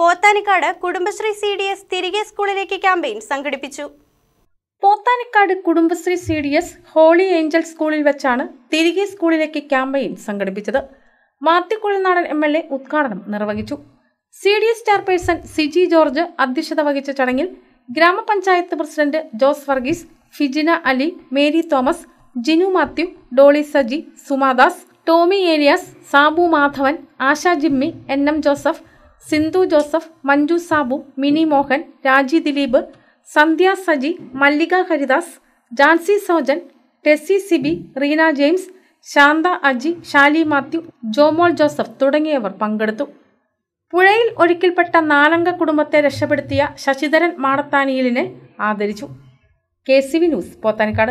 Pothanikkad Kudumbashree C D S തിരികെ സ്കൂളിലേക്ക് campaign സംഘടിപ്പിച്ചു Pothanicad Kudumbashree C D S Holy Angel സ്കൂളിൽ വെച്ചാണ് തിരികെ സ്കൂളിലേക്ക് ക്യാമ്പയിൻ സംഘടിപ്പിച്ചത് മാത്തിക്കുഴൽനാടൻ എം എൽ എ ഉദ്ഘാടനം നിർവഹിച്ചു C D S chairperson Siji George അധ്യക്ഷത വഹിച്ച ചടങ്ങിൽ ഗ്രാമപഞ്ചായത്ത് president Jose Varghese Fijina Ali Mary Thomas Jinu Mathew Dolly Saji Sumadas Tomy Elias Sabu Madhavan Asha Jimmy N M Joseph Sindhu Joseph Manju Sabu Mini Mohan Raji Dileep Sandhya Saji Mallika Haridas Jancy Sojan Tessy Siby Reena James Santha Aji Shali Mathew Jomol Joseph തുടങ്ങിയവർ പങ്കെടുത്തു പുഴയിൽ ഒഴുക്കിൽപ്പെട്ട നാലംഗ കുടുംബത്തെ രക്ഷപ്പെടുത്തിയ ശശിധരൻ മാടത്താനിയിലിനെ ആദരിച്ചു K C V news Pothanikkad